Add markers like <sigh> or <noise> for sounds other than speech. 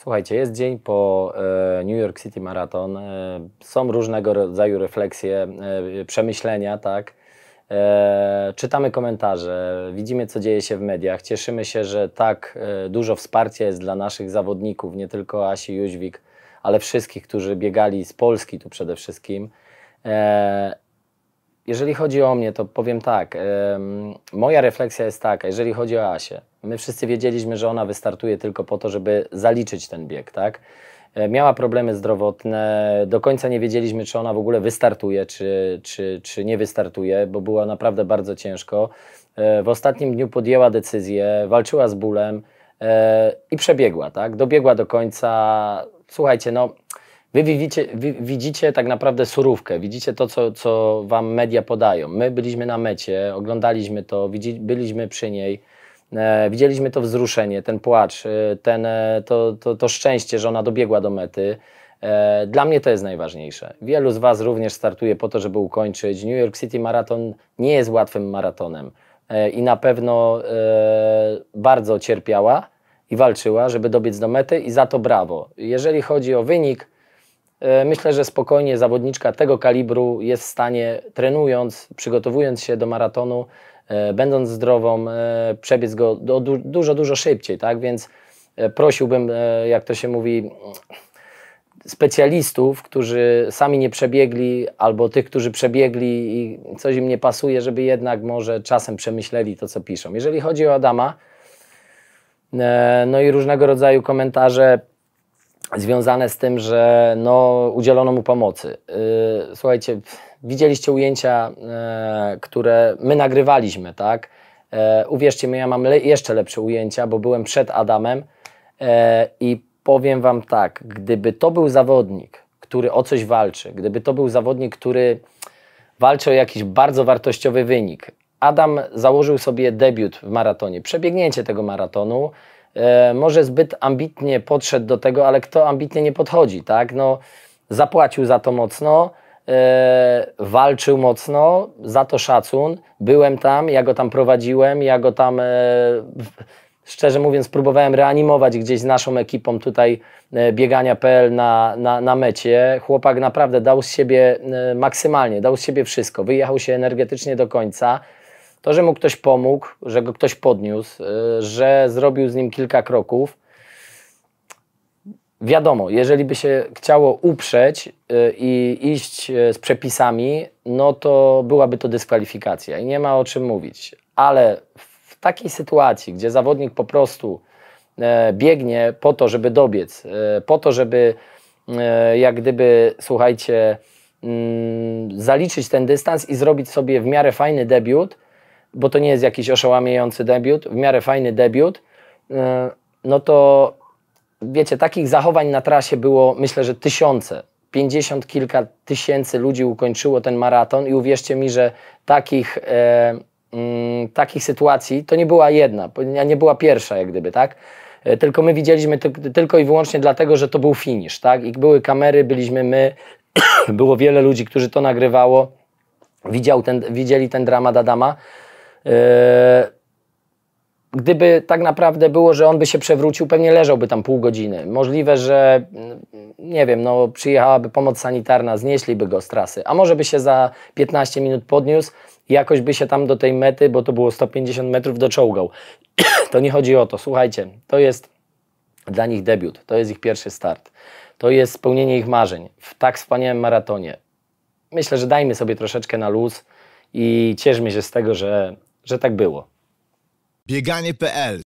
Słuchajcie, jest dzień po e, New York City Marathon. E, są różnego rodzaju refleksje, e, przemyślenia, tak. Czytamy komentarze, widzimy, co dzieje się w mediach. Cieszymy się, że tak dużo wsparcia jest dla naszych zawodników, nie tylko Asi Jóźwik, ale wszystkich, którzy biegali z Polski tu przede wszystkim. Jeżeli chodzi o mnie, to powiem tak. Moja refleksja jest taka, jeżeli chodzi o Asię. My wszyscy wiedzieliśmy, że ona wystartuje tylko po to, żeby zaliczyć ten bieg, tak? E, miała problemy zdrowotne, do końca nie wiedzieliśmy, czy ona w ogóle wystartuje, czy, czy, czy nie wystartuje, bo była naprawdę bardzo ciężko. E, w ostatnim dniu podjęła decyzję, walczyła z bólem e, i przebiegła, tak? Dobiegła do końca. Słuchajcie, no Wy widzicie, wy widzicie tak naprawdę surówkę, widzicie to, co, co wam media podają. My byliśmy na mecie, oglądaliśmy to, byliśmy przy niej, e, widzieliśmy to wzruszenie, ten płacz, e, ten, e, to, to, to szczęście, że ona dobiegła do mety. E, dla mnie to jest najważniejsze. Wielu z Was również startuje po to, żeby ukończyć. New York City Marathon nie jest łatwym maratonem e, i na pewno e, bardzo cierpiała i walczyła, żeby dobiec do mety i za to brawo. Jeżeli chodzi o wynik, E, myślę, że spokojnie zawodniczka tego kalibru jest w stanie, trenując, przygotowując się do maratonu, e, będąc zdrową, e, przebiec go dużo, dużo szybciej, tak? Więc prosiłbym, jak to się mówi, specjalistów, którzy sami nie przebiegli, albo tych, którzy przebiegli i coś im nie pasuje, żeby jednak może czasem przemyśleli to, co piszą. Jeżeli chodzi o Adama, no i różnego rodzaju komentarze związane z tym, że no, udzielono mu pomocy. Y, słuchajcie, widzieliście ujęcia, e, które my nagrywaliśmy, tak? E, uwierzcie mi, ja mam le jeszcze lepsze ujęcia, bo byłem przed Adamem e, i powiem Wam tak, gdyby to był zawodnik, który o coś walczy, gdyby to był zawodnik, który walczy o jakiś bardzo wartościowy wynik, Adam założył sobie debiut w maratonie, przebiegnięcie tego maratonu, E, może zbyt ambitnie podszedł do tego, ale kto ambitnie nie podchodzi, tak? No, zapłacił za to mocno, e, walczył mocno, za to szacun. Byłem tam, ja go tam prowadziłem, ja go tam e, szczerze mówiąc, próbowałem reanimować gdzieś z naszą ekipą tutaj biegania.pl na, na, na mecie. Chłopak naprawdę dał z siebie maksymalnie, dał z siebie wszystko. Wyjechał się energetycznie do końca. To, że mu ktoś pomógł, że go ktoś podniósł, y, że zrobił z nim kilka kroków, wiadomo, jeżeli by się chciało uprzeć y, i iść y, z przepisami, no to byłaby to dyskwalifikacja i nie ma o czym mówić. Ale w takiej sytuacji, gdzie zawodnik po prostu e, biegnie po to, żeby dobiec, e, po to, żeby e, jak gdyby, słuchajcie, mm, zaliczyć ten dystans i zrobić sobie w miarę fajny debiut, bo to nie jest jakiś oszałamiający debiut, w miarę fajny debiut, e, no to wiecie, takich zachowań na trasie było myślę, że tysiące. Pięćdziesiąt kilka tysięcy ludzi ukończyło ten maraton i uwierzcie mi, że takich, e, mm, takich sytuacji to nie była jedna, nie była pierwsza jak gdyby, tak? E, tylko my widzieliśmy tylko i wyłącznie dlatego, że to był finisz, tak? I były kamery, byliśmy my, <coughs> było wiele ludzi, którzy to nagrywało, widział ten, widzieli ten dramat Adama. E, gdyby tak naprawdę było, że on by się przewrócił, pewnie leżałby tam pół godziny. Możliwe, że mm, nie wiem, no, przyjechałaby pomoc sanitarna, znieśliby go z trasy, a może by się za 15 minut podniósł i jakoś by się tam do tej mety, bo to było 150 metrów, doczołgał. <clears throat> to nie chodzi o to, słuchajcie, to jest dla nich debiut, to jest ich pierwszy start, to jest spełnienie ich marzeń w tak wspaniałym maratonie. Myślę, że dajmy sobie troszeczkę na luz i cieszmy się z tego, że że tak było. Bieganie.pl